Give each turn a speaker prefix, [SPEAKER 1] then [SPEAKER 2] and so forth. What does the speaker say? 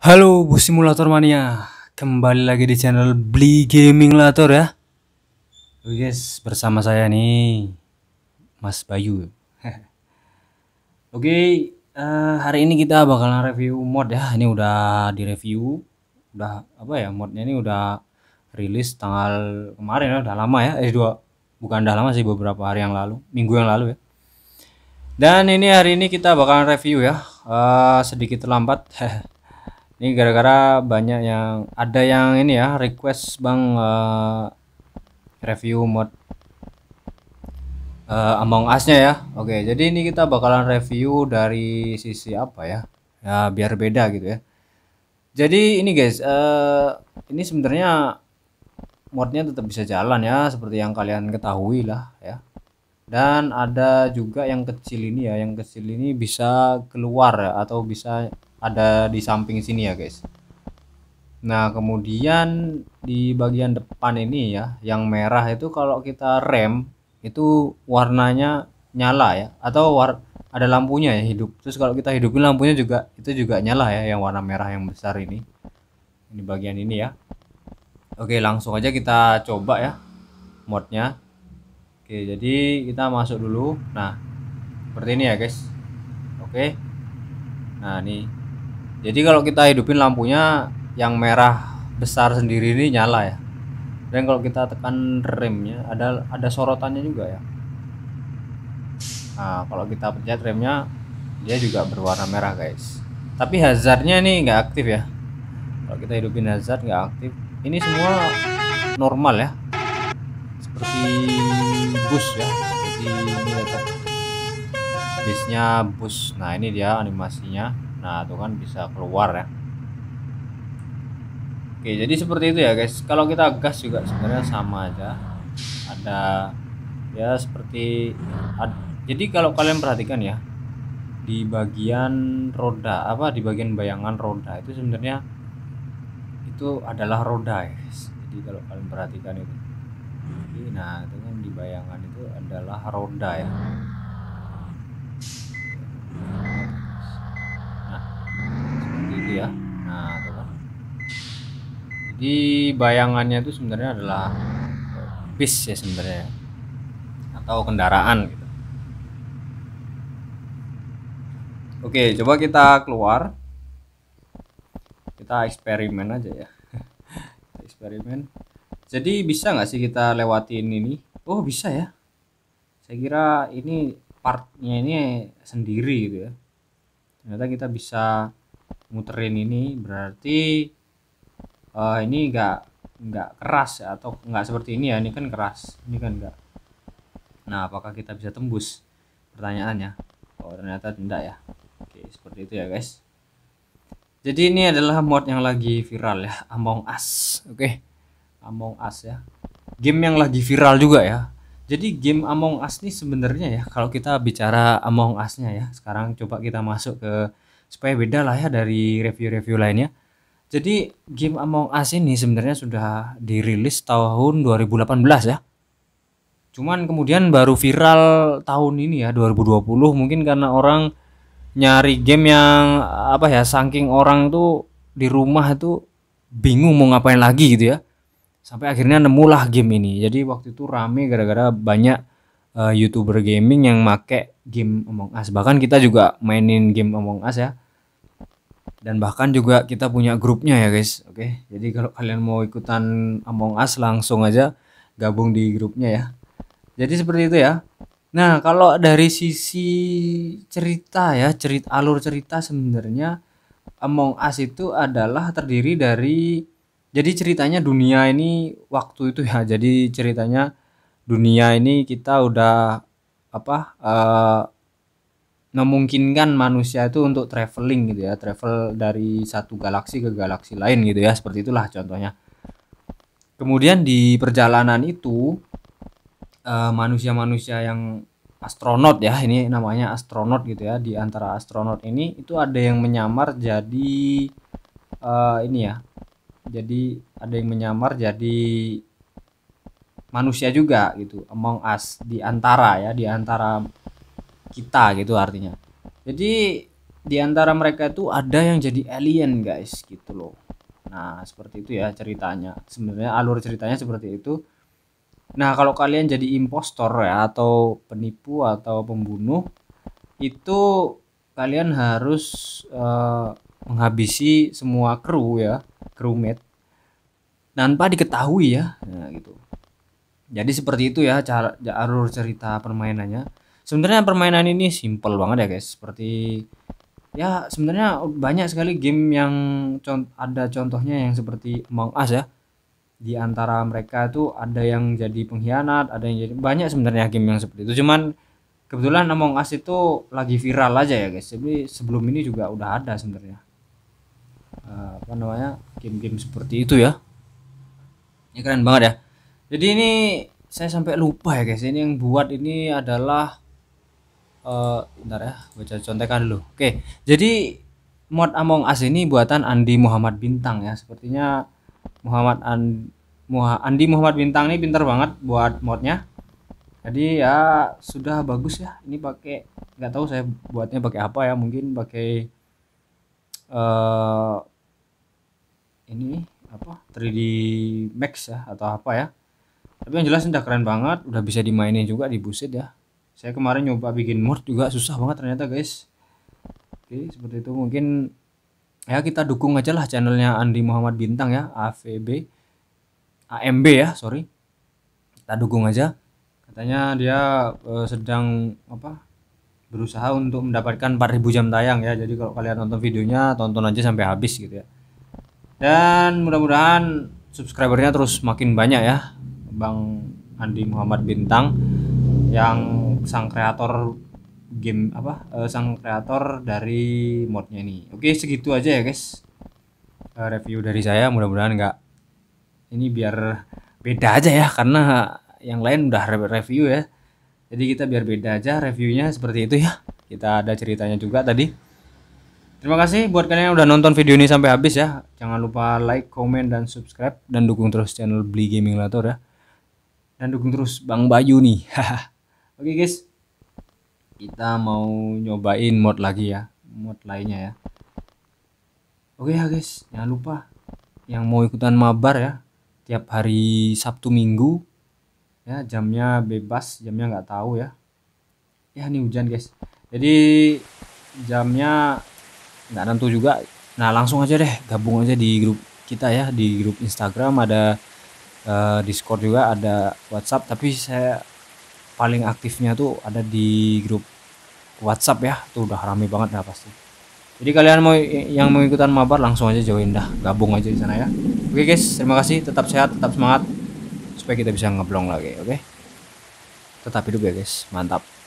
[SPEAKER 1] Halo Bu Simulator Mania, kembali lagi di channel Bli Gaming Lator ya. Oke guys, bersama saya nih Mas Bayu. Oke, eh, hari ini kita bakalan review mod ya. Ini udah di review, udah apa ya modnya ini udah rilis tanggal kemarin ya, udah lama ya. Eh dua, bukan udah lama sih beberapa hari yang lalu, minggu yang lalu ya. Dan ini hari ini kita bakalan review ya, uh, sedikit terlambat. ini gara-gara banyak yang ada yang ini ya request bang uh, review mod uh, Among Us-nya ya oke okay, jadi ini kita bakalan review dari sisi apa ya ya biar beda gitu ya jadi ini guys uh, ini sebenarnya modnya tetap bisa jalan ya seperti yang kalian ketahui lah ya dan ada juga yang kecil ini ya yang kecil ini bisa keluar ya, atau bisa ada di samping sini ya guys nah kemudian di bagian depan ini ya yang merah itu kalau kita rem itu warnanya nyala ya atau war ada lampunya ya hidup terus kalau kita hidupin lampunya juga itu juga nyala ya yang warna merah yang besar ini ini bagian ini ya oke langsung aja kita coba ya modnya oke jadi kita masuk dulu nah seperti ini ya guys oke nah ini jadi kalau kita hidupin lampunya yang merah besar sendiri ini nyala ya. Dan kalau kita tekan remnya ada ada sorotannya juga ya. Nah, kalau kita pencet remnya dia juga berwarna merah guys. Tapi hazardnya ini nggak aktif ya. Kalau kita hidupin hazard nggak aktif. Ini semua normal ya. Seperti bus ya. Seperti ini bisnya bus. Nah, ini dia animasinya nah itu kan bisa keluar ya oke jadi seperti itu ya guys kalau kita gas juga sebenarnya sama aja ada ya seperti ad, jadi kalau kalian perhatikan ya di bagian roda apa di bagian bayangan roda itu sebenarnya itu adalah roda guys jadi kalau kalian perhatikan itu jadi, nah itu kan di bayangan itu adalah roda ya gitu ya nah tuh kan jadi bayangannya itu sebenarnya adalah eh, bis ya sebenarnya atau kendaraan gitu oke coba kita keluar kita eksperimen aja ya eksperimen jadi bisa nggak sih kita lewatin ini oh bisa ya saya kira ini partnya ini sendiri gitu ya ternyata kita bisa muterin ini berarti uh, ini enggak enggak keras ya, atau enggak seperti ini ya ini kan keras ini kan enggak nah apakah kita bisa tembus pertanyaannya oh ternyata tidak ya oke seperti itu ya guys jadi ini adalah mod yang lagi viral ya Among Us oke Among Us ya game yang lagi viral juga ya jadi game Among Us ini sebenarnya ya kalau kita bicara Among Us-nya ya sekarang coba kita masuk ke supaya beda lah ya dari review-review lainnya. Jadi game Among Us ini sebenarnya sudah dirilis tahun 2018 ya. Cuman kemudian baru viral tahun ini ya 2020 mungkin karena orang nyari game yang apa ya saking orang tuh di rumah itu bingung mau ngapain lagi gitu ya. Sampai akhirnya nemulah game ini. Jadi waktu itu rame gara-gara banyak uh, youtuber gaming yang make game Among Us bahkan kita juga mainin game Among Us ya dan bahkan juga kita punya grupnya ya guys oke jadi kalau kalian mau ikutan Among Us langsung aja gabung di grupnya ya jadi seperti itu ya nah kalau dari sisi cerita ya cerita alur cerita sebenarnya Among Us itu adalah terdiri dari jadi ceritanya dunia ini waktu itu ya jadi ceritanya dunia ini kita udah apa uh, memungkinkan manusia itu untuk traveling gitu ya travel dari satu galaksi ke galaksi lain gitu ya seperti itulah contohnya kemudian di perjalanan itu eh, manusia-manusia uh, yang astronot ya ini namanya astronot gitu ya di antara astronot ini itu ada yang menyamar jadi uh, ini ya jadi ada yang menyamar jadi manusia juga gitu among us di antara ya di antara kita gitu artinya jadi di antara mereka itu ada yang jadi alien guys gitu loh nah seperti itu ya ceritanya sebenarnya alur ceritanya seperti itu nah kalau kalian jadi impostor ya atau penipu atau pembunuh itu kalian harus uh, menghabisi semua kru ya crewmate tanpa diketahui ya nah gitu jadi seperti itu ya cara arur cerita permainannya. Sebenarnya permainan ini simple banget ya guys. Seperti ya sebenarnya banyak sekali game yang cont ada contohnya yang seperti Among Us ya. Di antara mereka itu ada yang jadi pengkhianat, ada yang jadi banyak sebenarnya game yang seperti itu. Cuman kebetulan Among Us itu lagi viral aja ya guys. Jadi sebelum ini juga udah ada sebenarnya. Eh, apa namanya game-game seperti itu ya. Ini keren banget ya jadi ini saya sampai lupa ya guys. Ini yang buat ini adalah uh, bentar ya, baca contekan dulu. Oke. Jadi mod Among Us ini buatan Andi Muhammad Bintang ya. Sepertinya Muhammad an Muha, Andi Muhammad Bintang ini pintar banget buat modnya. Jadi ya sudah bagus ya. Ini pakai nggak tahu saya buatnya pakai apa ya. Mungkin pakai uh, ini apa 3D Max ya atau apa ya tapi yang jelas udah keren banget udah bisa dimainin juga di buset ya saya kemarin nyoba bikin mur juga susah banget ternyata guys oke seperti itu mungkin ya kita dukung aja lah channelnya Andi Muhammad Bintang ya AVB AMB ya sorry kita dukung aja katanya dia eh, sedang apa berusaha untuk mendapatkan 4000 jam tayang ya jadi kalau kalian nonton videonya tonton aja sampai habis gitu ya dan mudah-mudahan subscribernya terus makin banyak ya Bang Andi Muhammad Bintang yang sang kreator game apa uh, sang kreator dari modnya ini. Oke, segitu aja ya, guys. Uh, review dari saya mudah-mudahan enggak ini biar beda aja ya karena yang lain udah review ya. Jadi kita biar beda aja reviewnya seperti itu ya. Kita ada ceritanya juga tadi. Terima kasih buat kalian yang udah nonton video ini sampai habis ya. Jangan lupa like, comment dan subscribe. Dan dukung terus channel Beli Gaming Lator ya dan dukung terus Bang Bayu nih. Oke okay, guys. Kita mau nyobain mod lagi ya, mod lainnya ya. Oke okay, ya guys, jangan lupa yang mau ikutan mabar ya tiap hari Sabtu Minggu ya jamnya bebas, jamnya nggak tahu ya. Ya ini hujan guys. Jadi jamnya nggak tentu juga. Nah langsung aja deh gabung aja di grup kita ya di grup Instagram ada uh, Discord juga ada WhatsApp tapi saya paling aktifnya tuh ada di grup WhatsApp ya tuh udah rame banget dah pasti jadi kalian mau yang mau ikutan mabar langsung aja join dah gabung aja di sana ya oke guys terima kasih tetap sehat tetap semangat supaya kita bisa ngeblong lagi oke tetap hidup ya guys mantap